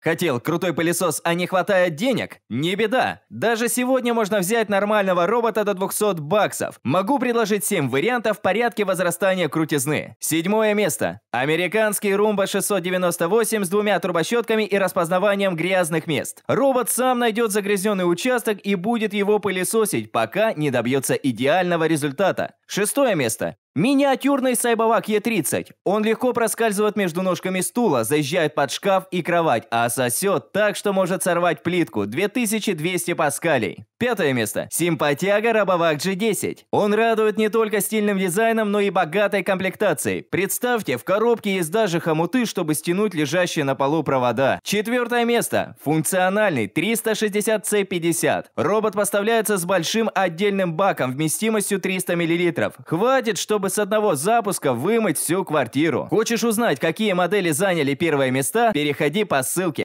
Хотел крутой пылесос, а не хватает денег? Не беда. Даже сегодня можно взять нормального робота до 200 баксов. Могу предложить 7 вариантов в порядке возрастания крутизны. Седьмое место. Американский Румба 698 с двумя трубощетками и распознаванием грязных мест. Робот сам найдет загрязненный участок и будет его пылесосить, пока не добьется идеального результата. Шестое место. Миниатюрный Сайбовак Е30. Он легко проскальзывает между ножками стула, заезжает под шкаф и кровать, а сосет так, что может сорвать плитку 2200 паскалей. Пятое место. Симпатяга Рабовак G10. Он радует не только стильным дизайном, но и богатой комплектацией. Представьте, в коробке есть даже хомуты, чтобы стянуть лежащие на полу провода. Четвертое место. Функциональный 360C50. Робот поставляется с большим отдельным баком вместимостью 300 мл. Хватит, чтобы чтобы с одного запуска вымыть всю квартиру. Хочешь узнать, какие модели заняли первые места? Переходи по ссылке.